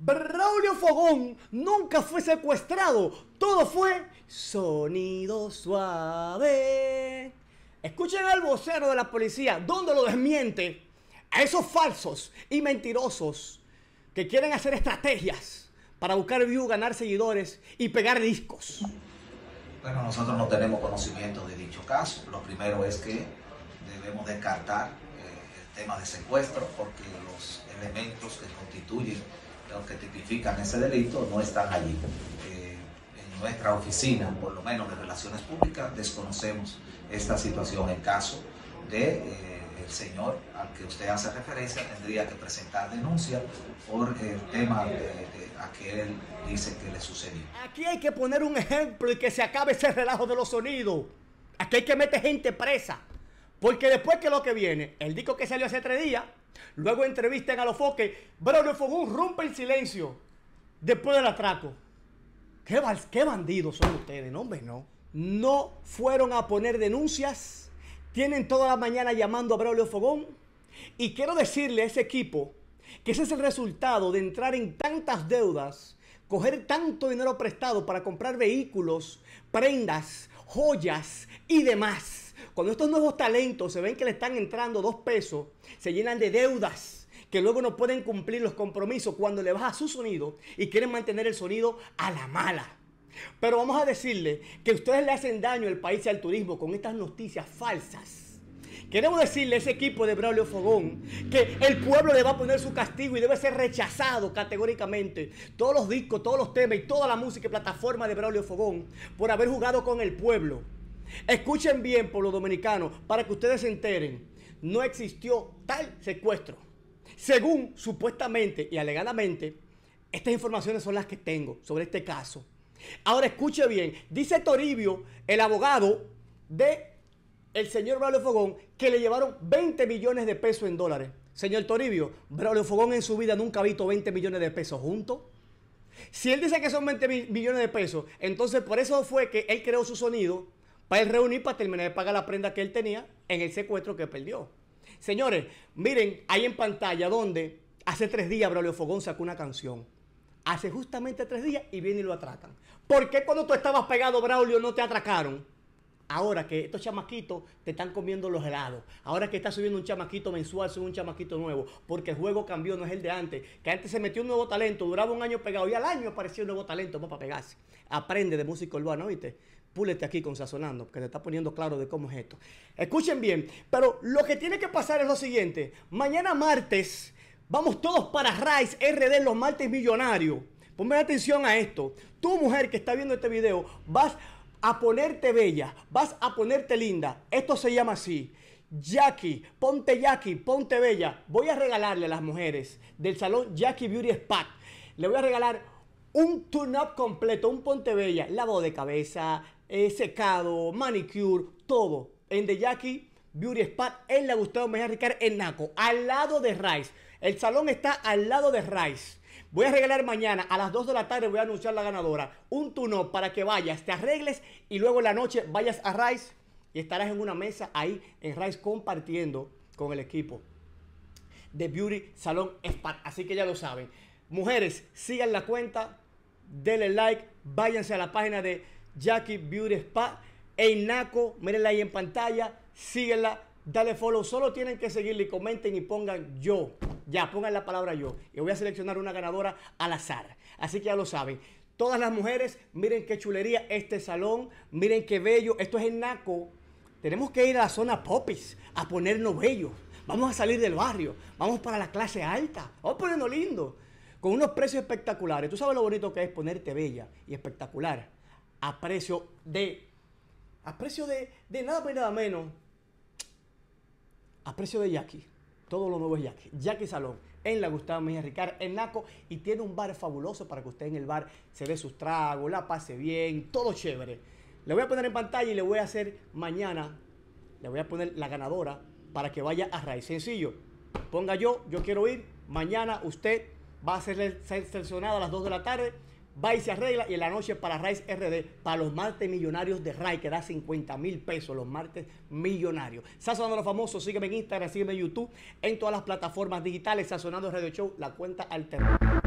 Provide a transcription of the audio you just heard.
Braulio Fogón nunca fue secuestrado, todo fue sonido suave. Escuchen al vocero de la policía, donde lo desmiente a esos falsos y mentirosos que quieren hacer estrategias para buscar views, ganar seguidores y pegar discos. Bueno, nosotros no tenemos conocimiento de dicho caso. Lo primero es que debemos descartar eh, el tema de secuestro porque los elementos que contienen tipifican ese delito no están allí. Eh, en nuestra oficina, por lo menos de Relaciones Públicas, desconocemos esta situación. En caso de eh, el señor al que usted hace referencia, tendría que presentar denuncia por el tema a que él dice que le sucedió. Aquí hay que poner un ejemplo y que se acabe ese relajo de los sonidos. Aquí hay que meter gente presa. Porque después que lo que viene, el disco que salió hace tres días, Luego entrevistan a los foques. Braulio Fogón rompe el silencio después del atraco. ¿Qué, bandidos son ustedes? No, hombre, no. No fueron a poner denuncias. Tienen toda la mañana llamando a Braulio Fogón. Y quiero decirle a ese equipo que ese es el resultado de entrar en tantas deudas, coger tanto dinero prestado para comprar vehículos, prendas, joyas y demás. Cuando estos nuevos talentos se ven que le están entrando dos pesos, se llenan de deudas que luego no pueden cumplir los compromisos cuando le baja su sonido y quieren mantener el sonido a la mala. Pero vamos a decirle que ustedes le hacen daño al país y al turismo con estas noticias falsas. Queremos decirle a ese equipo de Braulio Fogón que el pueblo le va a poner su castigo y debe ser rechazado categóricamente. Todos los discos, todos los temas y toda la música y plataforma de Braulio Fogón por haber jugado con el pueblo. Escuchen bien, por los dominicanos para que ustedes se enteren. No existió tal secuestro. Según supuestamente y alegadamente, estas informaciones son las que tengo sobre este caso. Ahora escuche bien, dice Toribio, el abogado de el señor Braulio Fogón, que le llevaron 20 millones de pesos en dólares. Señor Toribio, Braulio Fogón en su vida nunca ha visto 20 millones de pesos juntos. Si él dice que son 20 millones de pesos, entonces por eso fue que él creó su sonido para él reunir para terminar de pagar la prenda que él tenía en el secuestro que perdió. Señores, miren, ahí en pantalla donde hace tres días Braulio Fogón sacó una canción. Hace justamente tres días y viene y lo atracan. ¿Por qué cuando tú estabas pegado, Braulio, no te atracaron? Ahora que estos chamaquitos te están comiendo los helados. Ahora que está subiendo un chamaquito mensual, sube un chamaquito nuevo. Porque el juego cambió, no es el de antes. Que antes se metió un nuevo talento, duraba un año pegado y al año apareció un nuevo talento para pegarse. Aprende de música urbana, ¿viste? púlete aquí con Sazonando, porque te está poniendo claro de cómo es esto. Escuchen bien, pero lo que tiene que pasar es lo siguiente. Mañana martes, vamos todos para Rice RD, los martes millonarios. Ponme atención a esto. tu mujer que está viendo este video, vas a ponerte bella, vas a ponerte linda. Esto se llama así. Jackie, ponte Jackie, ponte bella. Voy a regalarle a las mujeres del salón Jackie Beauty Spa. Le voy a regalar un tune-up completo, un ponte bella, lavado de cabeza, eh, secado, manicure, todo. En The Jackie Beauty Spa, en la Gustavo Mejía Ricard, en Naco, al lado de Rice. El salón está al lado de Rice. Voy a regalar mañana a las 2 de la tarde, voy a anunciar la ganadora. Un turno para que vayas, te arregles y luego en la noche vayas a Rice y estarás en una mesa ahí en Rice compartiendo con el equipo de Beauty Salón Spa. Así que ya lo saben. Mujeres, sigan la cuenta, denle like, váyanse a la página de Jackie Beauty Spa en Naco. Mírenla ahí en pantalla, síguela, dale follow. Solo tienen que seguirle y comenten y pongan yo. Ya, pongan la palabra yo. Y voy a seleccionar una ganadora al azar. Así que ya lo saben. Todas las mujeres, miren qué chulería este salón, miren qué bello. Esto es en Naco. Tenemos que ir a la zona Popis a ponernos bellos. Vamos a salir del barrio, vamos para la clase alta, vamos ponernos lindo, con unos precios espectaculares. Tú sabes lo bonito que es ponerte bella y espectacular a precio de, a precio de, de nada más y nada menos, a precio de Jackie. Todo lo nuevo es Jackie. Jackie Salón, en la Gustavo Mejía Ricardo en Naco, y tiene un bar fabuloso para que usted en el bar se dé sus tragos, la pase bien, todo chévere. Le voy a poner en pantalla y le voy a hacer mañana, le voy a poner la ganadora para que vaya a raíz. Sencillo, ponga yo, yo quiero ir, mañana usted va a ser seleccionada a las 2 de la tarde va y se arregla y en la noche para Rice RD, para los martes millonarios de Rice, que da 50 mil pesos los martes millonarios. Sazonando los famosos, sígueme en Instagram, sígueme en YouTube, en todas las plataformas digitales, Sazonando Radio Show, la cuenta alternativa.